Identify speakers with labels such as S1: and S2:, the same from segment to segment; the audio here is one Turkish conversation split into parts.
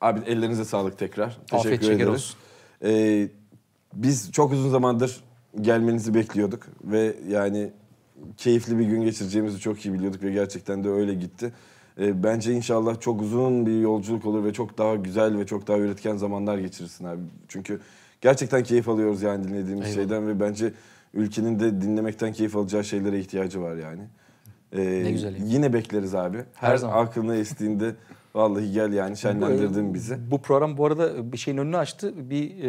S1: Abi ellerinize sağlık tekrar. Teşekkür Afiyet ederiz. olsun. Ee, biz çok uzun zamandır gelmenizi bekliyorduk ve yani keyifli bir gün geçireceğimizi çok iyi biliyorduk ve gerçekten de öyle gitti. Ee, bence inşallah çok uzun bir yolculuk olur ve çok daha güzel ve çok daha üretken zamanlar geçirirsin abi. Çünkü gerçekten keyif alıyoruz yani dinlediğimiz Eyvallah. şeyden ve bence ülkenin de dinlemekten keyif alacağı şeylere ihtiyacı var yani. Ee, ne güzel. Yine bekleriz abi. Her, Her zaman. aklına estiğinde Vallahi gel yani şenlendirdin e, bizi.
S2: Bu program bu arada bir şeyin önünü açtı. Bir e,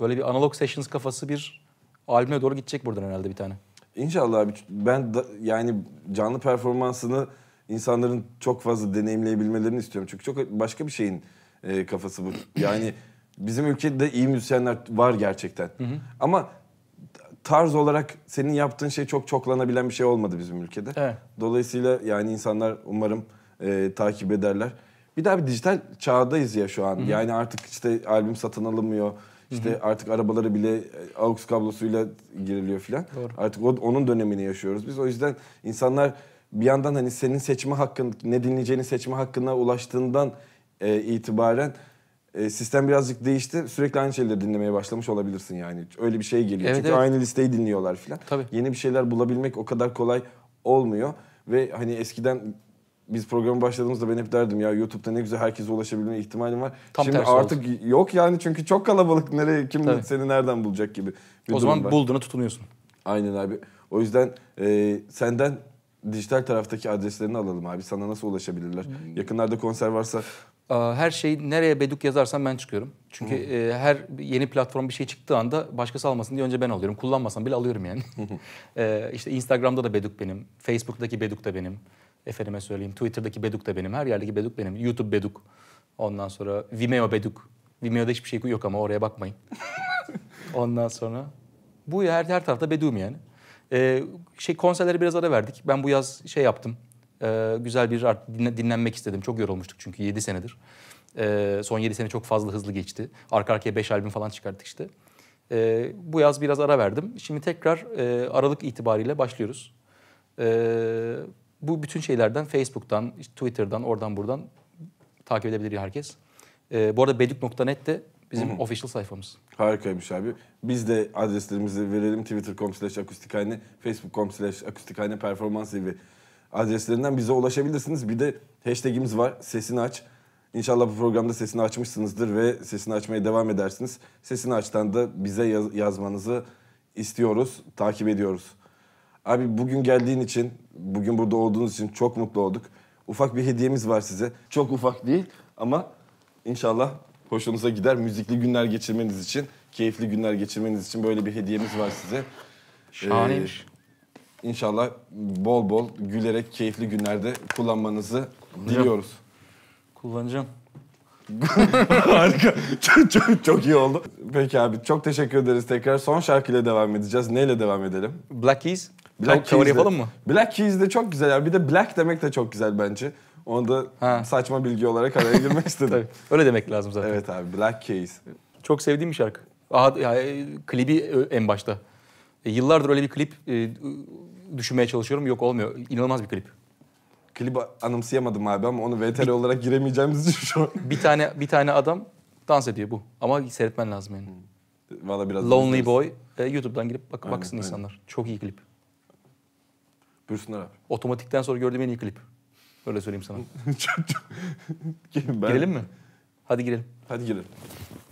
S2: böyle bir analog sessions kafası bir
S1: albüme doğru gidecek buradan herhalde bir tane. İnşallah abi. Ben da, yani canlı performansını insanların çok fazla deneyimleyebilmelerini istiyorum. Çünkü çok başka bir şeyin e, kafası bu. Yani bizim ülkede iyi müzisyenler var gerçekten. Hı hı. Ama tarz olarak senin yaptığın şey çok çoklanabilen bir şey olmadı bizim ülkede. Evet. Dolayısıyla yani insanlar umarım e, takip ederler. Bir daha bir dijital çağdayız ya şu an. Hı-hı. Yani artık işte albüm satın alınmıyor. İşte Hı-hı. artık arabaları bile e, AUX kablosuyla giriliyor filan. Artık o, onun dönemini yaşıyoruz biz. O yüzden insanlar bir yandan hani senin seçme hakkın, ne dinleyeceğini seçme hakkına ulaştığından e, itibaren e, sistem birazcık değişti. Sürekli aynı şeyleri dinlemeye başlamış olabilirsin yani. Öyle bir şey geliyor. Evet, Çünkü evet. aynı listeyi dinliyorlar filan. Yeni bir şeyler bulabilmek o kadar kolay olmuyor. Ve hani eskiden biz programı başladığımızda ben hep derdim ya YouTube'da ne güzel herkese ulaşabilme ihtimalim var. Tam Şimdi artık oldu. yok yani çünkü çok kalabalık nereye kim Tabii. seni nereden bulacak gibi. Bir o zaman var. bulduğuna tutunuyorsun. Aynen abi. O yüzden e, senden dijital taraftaki adreslerini alalım abi. Sana nasıl ulaşabilirler? Hmm. Yakınlarda konser varsa
S2: her şey nereye beduk yazarsan ben çıkıyorum. Çünkü e, her yeni platform bir şey çıktığı anda başkası almasın diye önce ben alıyorum. Kullanmasam bile alıyorum yani. e, işte Instagram'da da beduk benim. Facebook'taki beduk da benim. Efendime söyleyeyim Twitter'daki Beduk da benim. Her yerdeki Beduk benim. YouTube Beduk. Ondan sonra Vimeo Beduk. Vimeo'da hiçbir şey yok ama oraya bakmayın. Ondan sonra bu her, her tarafta Bedu'm yani. Ee, şey konserlere biraz ara verdik. Ben bu yaz şey yaptım. Ee, güzel bir art, dinlen, dinlenmek istedim. Çok yorulmuştuk çünkü 7 senedir. Ee, son 7 sene çok fazla hızlı geçti. Arka arkaya 5 albüm falan çıkarttık işte. Ee, bu yaz biraz ara verdim. Şimdi tekrar e, Aralık itibariyle başlıyoruz. Ee, bu bütün şeylerden Facebook'tan, Twitter'dan, oradan buradan takip edebilir herkes. E, bu arada bedük.net de bizim Hı-hı. official sayfamız.
S1: Harikaymış abi. Biz de adreslerimizi verelim. Twitter.com slash akustikhane, Facebook.com slash akustikhane performans evi adreslerinden bize ulaşabilirsiniz. Bir de hashtagimiz var. Sesini aç. İnşallah bu programda sesini açmışsınızdır ve sesini açmaya devam edersiniz. Sesini açtan da bize yaz- yazmanızı istiyoruz, takip ediyoruz. Abi bugün geldiğin için, bugün burada olduğunuz için çok mutlu olduk. Ufak bir hediyemiz var size. Çok ufak değil ama inşallah hoşunuza gider. Müzikli günler geçirmeniz için, keyifli günler geçirmeniz için böyle bir hediyemiz var size. Şahaneymiş. Ee, inşallah bol bol gülerek keyifli günlerde kullanmanızı diliyoruz. Kullanacağım. Harika. Çok, çok, çok iyi oldu. Peki abi çok teşekkür ederiz tekrar. Son şarkıyla devam edeceğiz. Neyle devam edelim? Black Keys. Black Tavuk yapalım mı? Black Keys de çok güzel. Yani bir de black demek de çok güzel bence. Onu da ha. saçma bilgi olarak araya girmek istedim. Tabii. Öyle
S2: demek lazım zaten. Evet abi Black Keys. Çok sevdiğim bir şarkı. Aha, yani, e, klibi e, en başta. E, yıllardır öyle bir klip e, düşünmeye çalışıyorum. Yok olmuyor. İnanılmaz bir klip. Klip anımsayamadım abi ama onu VTR bir, olarak giremeyeceğimiz için şu an. Bir tane, bir tane adam dans ediyor bu. Ama seyretmen lazım yani. Valla biraz Lonely Boy. E, YouTube'dan girip bak, aynen, baksın aynen. insanlar. Çok iyi klip. Buyursunlar abi. Otomatikten sonra gördüğüm en iyi klip. Öyle söyleyeyim sana.
S1: Girelim mi?
S2: Hadi girelim. Hadi girelim.